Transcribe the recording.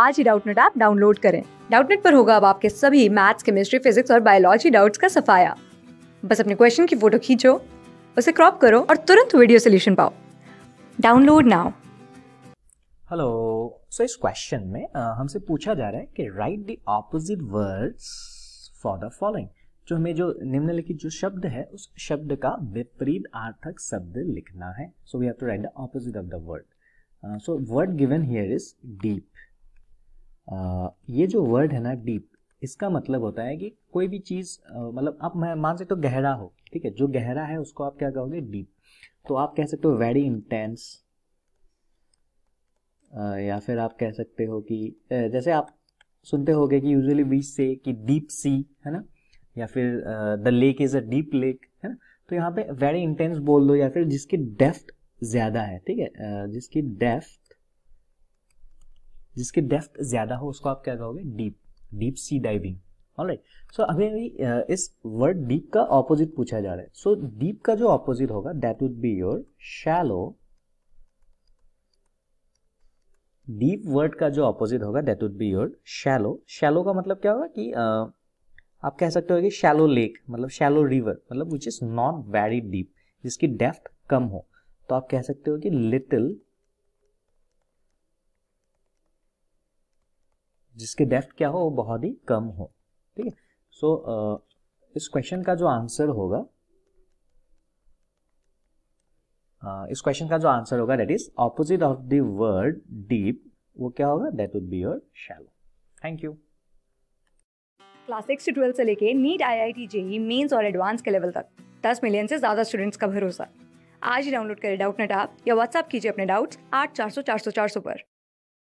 आज ही Doubtnut app download करें डाउटनेट पर होगा अब आपके सभी मैथ्स केमिस्ट्री फिजिक्स और बायोलॉजी डाउट्स का सफाया बस अपने क्वेश्चन की फोटो खींचो उसे क्रॉप करो और तुरंत वीडियो सोल्यूशन पाओ डाउनलोड नाउ हेलो सो इस क्वेश्चन में हमसे पूछा जा रहा है कि write the opposite words for the following जो हमें जो निम्नलिखित जो शब्द है उस शब्द का विपरीत अर्थक शब्द लिखना है so we have to write the opposite of the word so word given here is deep ये जो वर्ड है ना डीप इसका मतलब होता है कि कोई भी चीज़ मतलब आप मान सकते हो गहरा हो ठीक है जो गहरा है उसको आप क्या कहोगे डीप तो आप कह सकते हो वेरी इंटेंस या फिर आप कह सकते हो कि जैसे आप सुनते हो कि यूजली बीच से कि डीप सी है ना या फिर the lake is a deep lake है ना तो यहाँ पे वेरी इंटेंस बोल दो या फिर जिसकी डेफ्थ ज़्यादा है ठीक है जिसकी डेफ्थ जिसकी डेप्थ ज़्यादा हो उसको आप क्या कहोगे deep deep sea diving alright so अभी अभी इस वर्ड डीप का ऑपोजिट पूछा जा रहा है सो डीप का जो ऑपोजिट होगा that would be your shallow deep word का जो ऑपोजिट होगा that would be your shallow shallow का मतलब क्या होगा कि uh, आप कह सकते हो कि शैलो लेक मतलब शैलो रिवर मतलब which is not very deep जिसकी डेप्थ कम हो तो आप कह सकते हो कि लिटिल जिसके डेफ्थ क्या हो वो बहुत ही कम हो ठीक है सो uh, इस क्वेश्चन का जो आंसर होगा uh, इस क्वेश्चन का जो आंसर होगा that is opposite of the word deep वो क्या होगा that would be your shallow thank you class six से ट्वेल्थ से लेके NEET I I T JEE Mains और एडवांस के लेवल तक दस मिलियन से ज़्यादा स्टूडेंट्स का भरोसा आज ही डाउनलोड करें डाउट नेट आप या व्हाट्सएप कीजिए अपने डाउट्स आठ चार सौ चार सौ चार सौ पर